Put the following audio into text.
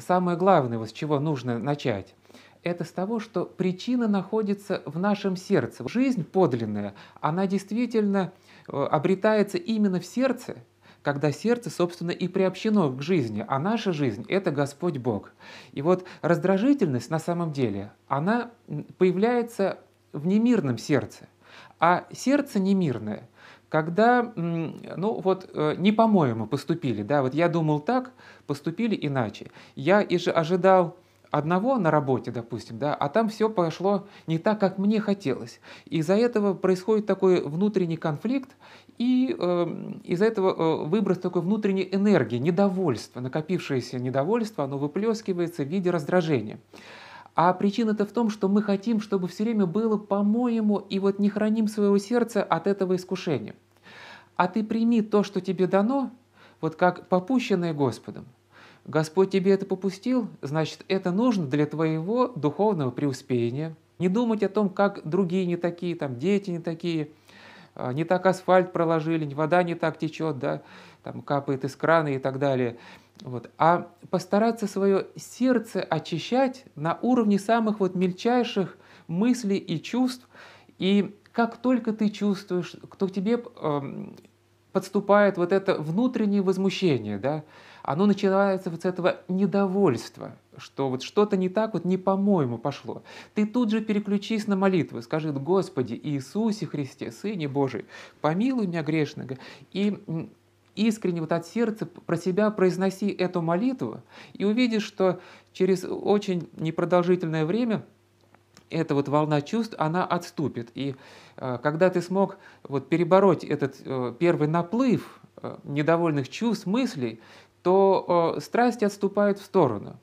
самое главное, вот с чего нужно начать, это с того, что причина находится в нашем сердце. Жизнь подлинная, она действительно э, обретается именно в сердце, когда сердце, собственно, и приобщено к жизни, а наша жизнь – это Господь Бог. И вот раздражительность на самом деле, она появляется в немирном сердце. А сердце немирное – когда, ну вот, э, не по-моему поступили, да, вот я думал так, поступили иначе. Я и же ожидал одного на работе, допустим, да, а там все пошло не так, как мне хотелось. Из-за этого происходит такой внутренний конфликт, и э, из-за этого э, выброс такой внутренней энергии, недовольства, накопившееся недовольство, оно выплескивается в виде раздражения. А причина-то в том, что мы хотим, чтобы все время было по-моему, и вот не храним своего сердца от этого искушения. А ты прими то, что тебе дано, вот как попущенное Господом. Господь тебе это попустил, значит, это нужно для твоего духовного преуспения. Не думать о том, как другие не такие, там дети не такие – а, не так асфальт проложили, вода не так течет, да, там капает из крана и так далее. Вот. А постараться свое сердце очищать на уровне самых вот мельчайших мыслей и чувств. И как только ты чувствуешь, кто тебе подступает вот это внутреннее возмущение, да, оно начинается вот с этого недовольства, что вот что-то не так, вот не по-моему пошло. Ты тут же переключись на молитву, скажи, Господи Иисусе Христе, Сыне Божий, помилуй меня грешного. И искренне вот от сердца про себя произноси эту молитву, и увидишь, что через очень непродолжительное время – эта вот волна чувств, она отступит. И э, когда ты смог вот перебороть этот э, первый наплыв э, недовольных чувств, мыслей, то страсти отступают в сторону.